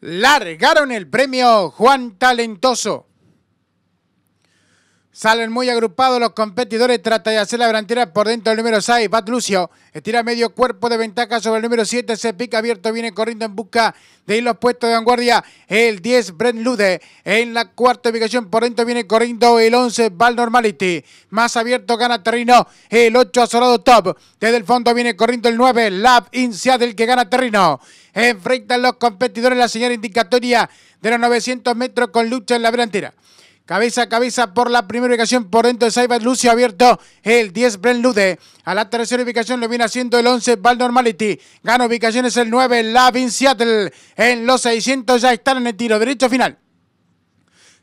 largaron el premio Juan Talentoso. Salen muy agrupados los competidores. Trata de hacer la delantera por dentro del número 6. Bat Lucio estira medio cuerpo de ventaja sobre el número 7. Se pica abierto. Viene corriendo en busca de ir los puestos de vanguardia. El 10, Brent Lude. En la cuarta ubicación por dentro viene corriendo el 11, Val Normality. Más abierto gana terreno. El 8, Azorado Top. Desde el fondo viene corriendo el 9, Lab In del que gana terreno. Enfrentan los competidores la señora indicatoria de los 900 metros con lucha en la delantera. Cabeza a cabeza por la primera ubicación por dentro de Saibat Lucio abierto. El 10 Brent Lude. A la tercera ubicación lo viene haciendo el 11 Val Normality. Gana ubicaciones el 9 Lavin Seattle. En los 600 ya están en el tiro derecho final.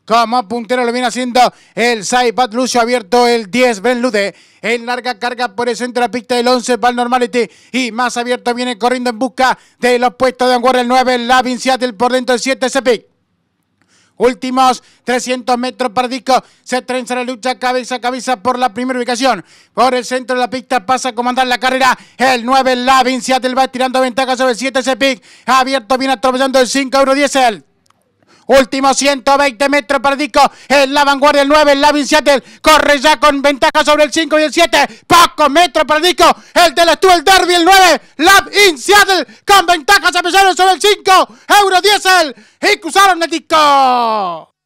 Como puntero lo viene haciendo el Saibat Lucio abierto, el 10 Ben Lude. En larga carga por el centro de la pista del 11 Val Normality. Y más abierto viene corriendo en busca de los puestos de anguera el 9 Lavin Seattle por dentro del 7 Últimos 300 metros para Disco. Se trenza la lucha cabeza a cabeza por la primera ubicación. Por el centro de la pista pasa a comandar la carrera. El 9, la Vinciatel va tirando ventaja sobre el 7 ese pick. Abierto, viene atropellando el 5 Euro Diesel. Último 120 metros para Dico. En la vanguardia el 9, el In Seattle. Corre ya con ventaja sobre el 5 y el 7. Pocos metros para Dico. El de la el Derby, el 9. In Seattle con ventaja a sobre el 5. Euro Diesel. Y cruzaron el Dico.